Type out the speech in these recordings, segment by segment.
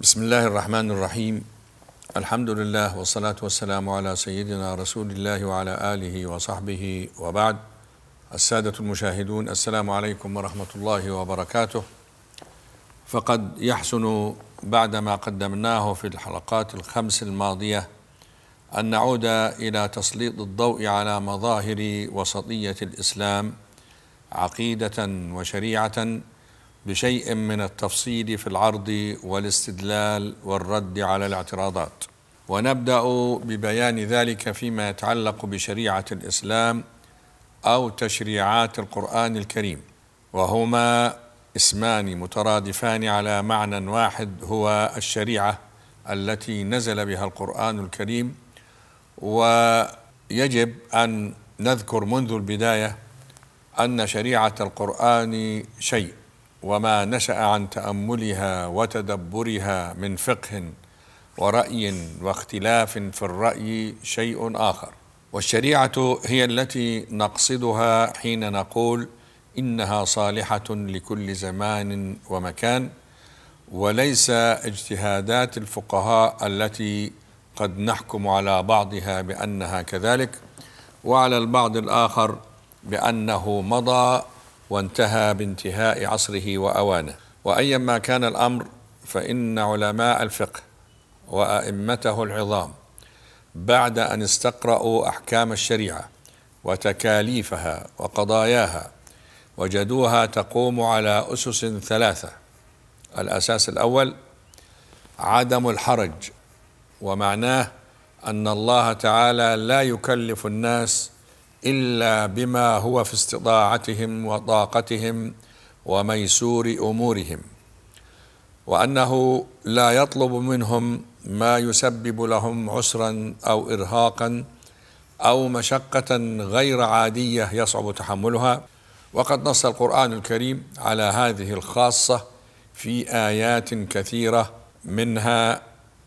بسم الله الرحمن الرحيم الحمد لله والصلاة والسلام على سيدنا رسول الله وعلى آله وصحبه وبعد السادة المشاهدون السلام عليكم ورحمة الله وبركاته فقد يحسن بعد ما قدمناه في الحلقات الخمس الماضية أن نعود إلى تسليط الضوء على مظاهر وسطية الإسلام عقيدة وشريعة بشيء من التفصيل في العرض والاستدلال والرد على الاعتراضات ونبدا ببيان ذلك فيما يتعلق بشريعه الاسلام او تشريعات القران الكريم وهما اسمان مترادفان على معنى واحد هو الشريعه التي نزل بها القران الكريم ويجب ان نذكر منذ البدايه ان شريعه القران شيء وما نشا عن تاملها وتدبرها من فقه وراي واختلاف في الراي شيء اخر والشريعه هي التي نقصدها حين نقول انها صالحه لكل زمان ومكان وليس اجتهادات الفقهاء التي قد نحكم على بعضها بانها كذلك وعلى البعض الاخر بانه مضى وانتهى بانتهاء عصره واوانه وايما كان الامر فان علماء الفقه وائمته العظام بعد ان استقرأوا احكام الشريعه وتكاليفها وقضاياها وجدوها تقوم على اسس ثلاثه الاساس الاول عدم الحرج ومعناه ان الله تعالى لا يكلف الناس الا بما هو في استطاعتهم وطاقتهم وميسور امورهم وانه لا يطلب منهم ما يسبب لهم عسرا او ارهاقا او مشقه غير عاديه يصعب تحملها وقد نص القران الكريم على هذه الخاصه في ايات كثيره منها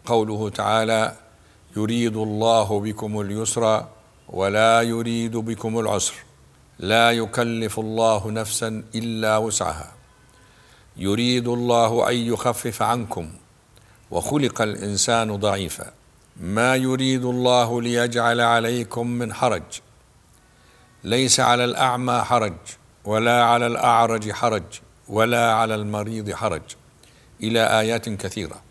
قوله تعالى يريد الله بكم اليسر ولا يريد بكم العسر لا يكلف الله نفسا الا وسعها يريد الله ان يخفف عنكم وخلق الانسان ضعيفا ما يريد الله ليجعل عليكم من حرج ليس على الاعمى حرج ولا على الاعرج حرج ولا على المريض حرج الى ايات كثيره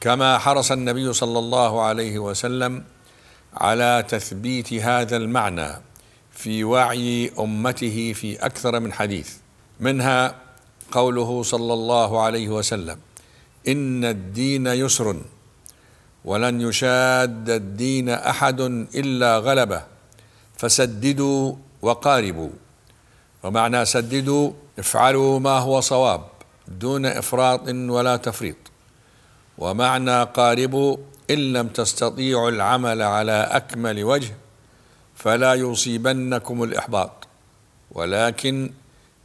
كما حرص النبي صلى الله عليه وسلم على تثبيت هذا المعنى في وعي امته في اكثر من حديث منها قوله صلى الله عليه وسلم ان الدين يسر ولن يشاد الدين احد الا غلبه فسددوا وقاربوا ومعنى سددوا افعلوا ما هو صواب دون افراط ولا تفريط ومعنى قاربوا إن لم تستطيعوا العمل على أكمل وجه فلا يصيبنكم الإحباط ولكن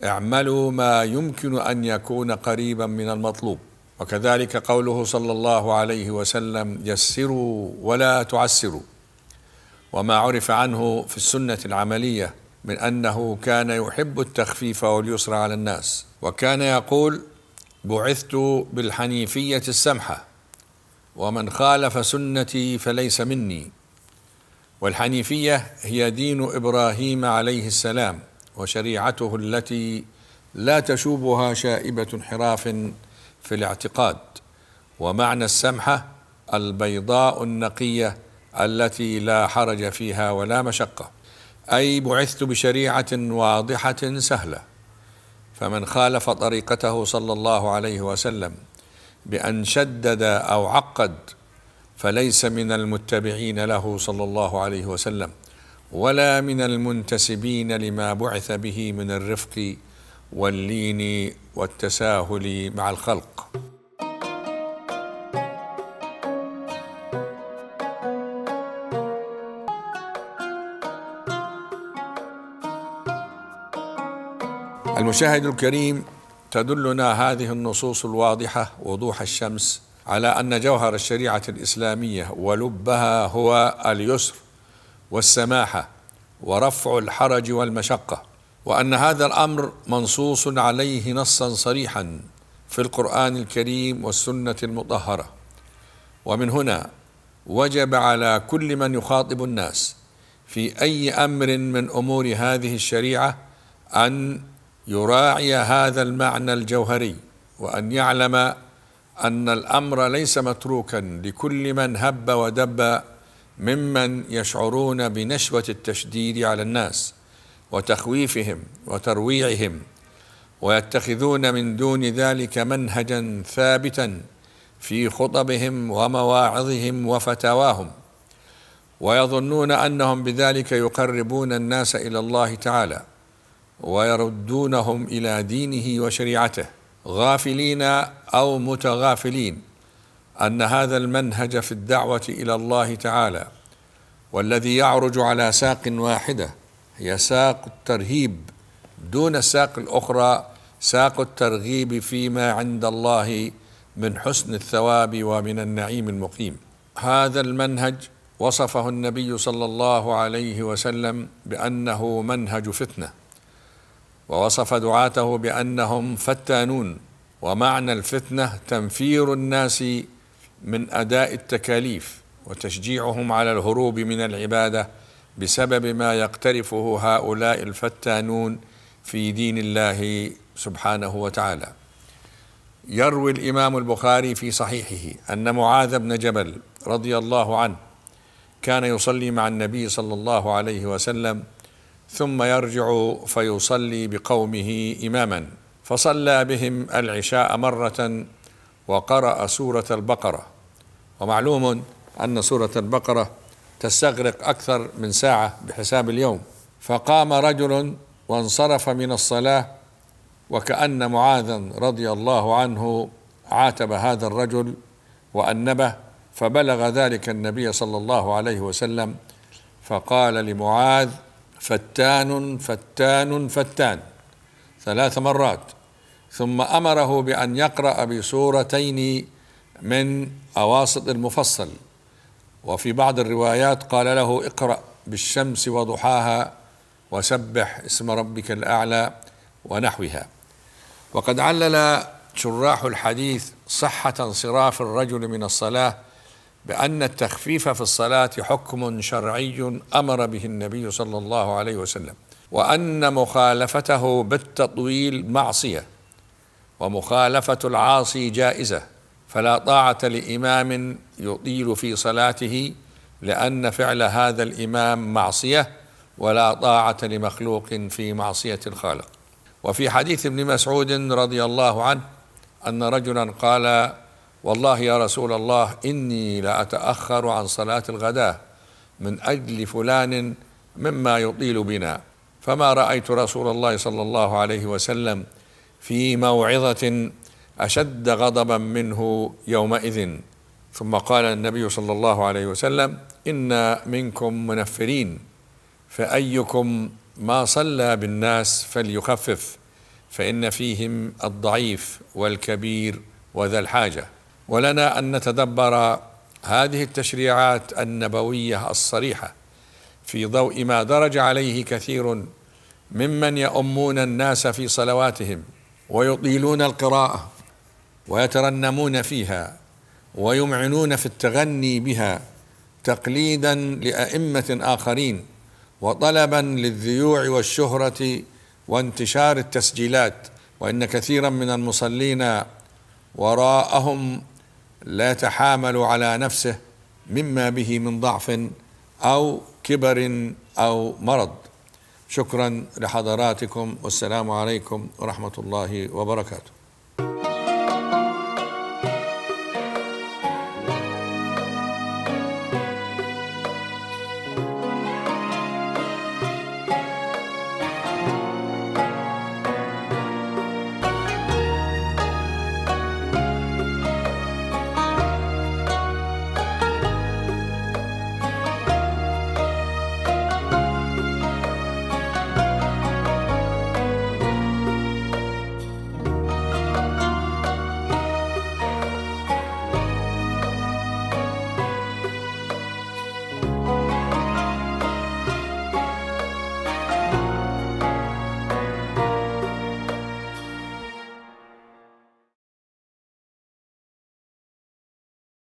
اعملوا ما يمكن أن يكون قريبا من المطلوب وكذلك قوله صلى الله عليه وسلم يسروا ولا تعسروا وما عرف عنه في السنة العملية من أنه كان يحب التخفيف واليسر على الناس وكان يقول بعثت بالحنيفية السمحة ومن خالف سنتي فليس مني والحنيفيه هي دين ابراهيم عليه السلام وشريعته التي لا تشوبها شائبه انحراف في الاعتقاد ومعنى السمحه البيضاء النقيه التي لا حرج فيها ولا مشقه اي بعثت بشريعه واضحه سهله فمن خالف طريقته صلى الله عليه وسلم بأن شدد أو عقد فليس من المتبعين له صلى الله عليه وسلم ولا من المنتسبين لما بعث به من الرفق واللين والتساهل مع الخلق المشاهد الكريم تدلنا هذه النصوص الواضحه وضوح الشمس على ان جوهر الشريعه الاسلاميه ولبها هو اليسر والسماحه ورفع الحرج والمشقه وان هذا الامر منصوص عليه نصا صريحا في القران الكريم والسنه المطهره ومن هنا وجب على كل من يخاطب الناس في اي امر من امور هذه الشريعه ان يراعي هذا المعنى الجوهري وان يعلم ان الامر ليس متروكا لكل من هب ودب ممن يشعرون بنشوه التشديد على الناس وتخويفهم وترويعهم ويتخذون من دون ذلك منهجا ثابتا في خطبهم ومواعظهم وفتاواهم ويظنون انهم بذلك يقربون الناس الى الله تعالى ويردونهم الى دينه وشريعته غافلين او متغافلين ان هذا المنهج في الدعوه الى الله تعالى والذي يعرج على ساق واحده هي ساق الترهيب دون الساق الاخرى ساق الترغيب فيما عند الله من حسن الثواب ومن النعيم المقيم هذا المنهج وصفه النبي صلى الله عليه وسلم بانه منهج فتنه ووصف دعاته بانهم فتانون ومعنى الفتنه تنفير الناس من اداء التكاليف وتشجيعهم على الهروب من العباده بسبب ما يقترفه هؤلاء الفتانون في دين الله سبحانه وتعالى يروي الامام البخاري في صحيحه ان معاذ بن جبل رضي الله عنه كان يصلي مع النبي صلى الله عليه وسلم ثم يرجع فيصلي بقومه إماما فصلى بهم العشاء مرة وقرأ سورة البقرة ومعلوم أن سورة البقرة تستغرق أكثر من ساعة بحساب اليوم فقام رجل وانصرف من الصلاة وكأن معاذا رضي الله عنه عاتب هذا الرجل وأنبه فبلغ ذلك النبي صلى الله عليه وسلم فقال لمعاذ فتان فتان فتان ثلاث مرات ثم امره بان يقرا بسورتين من اواسط المفصل وفي بعض الروايات قال له اقرا بالشمس وضحاها وسبح اسم ربك الاعلى ونحوها وقد علل شراح الحديث صحه انصراف الرجل من الصلاه بأن التخفيف في الصلاة حكم شرعي أمر به النبي صلى الله عليه وسلم وأن مخالفته بالتطويل معصية ومخالفة العاصي جائزة فلا طاعة لإمام يطيل في صلاته لأن فعل هذا الإمام معصية ولا طاعة لمخلوق في معصية الخالق وفي حديث ابن مسعود رضي الله عنه أن رجلا قال والله يا رسول الله إني لأتأخر عن صلاة الغداة من أجل فلان مما يطيل بنا فما رأيت رسول الله صلى الله عليه وسلم في موعظة أشد غضبا منه يومئذ ثم قال النبي صلى الله عليه وسلم إن منكم منفرين فأيكم ما صلى بالناس فليخفف فإن فيهم الضعيف والكبير وذا الحاجة ولنا أن نتدبر هذه التشريعات النبوية الصريحة في ضوء ما درج عليه كثير ممن يؤمون الناس في صلواتهم ويطيلون القراءة ويترنمون فيها ويمعنون في التغني بها تقليدا لأئمة آخرين وطلبا للذيوع والشهرة وانتشار التسجيلات وإن كثيرا من المصلين وراءهم لا يتحامل على نفسه مما به من ضعف او كبر او مرض شكرا لحضراتكم والسلام عليكم ورحمه الله وبركاته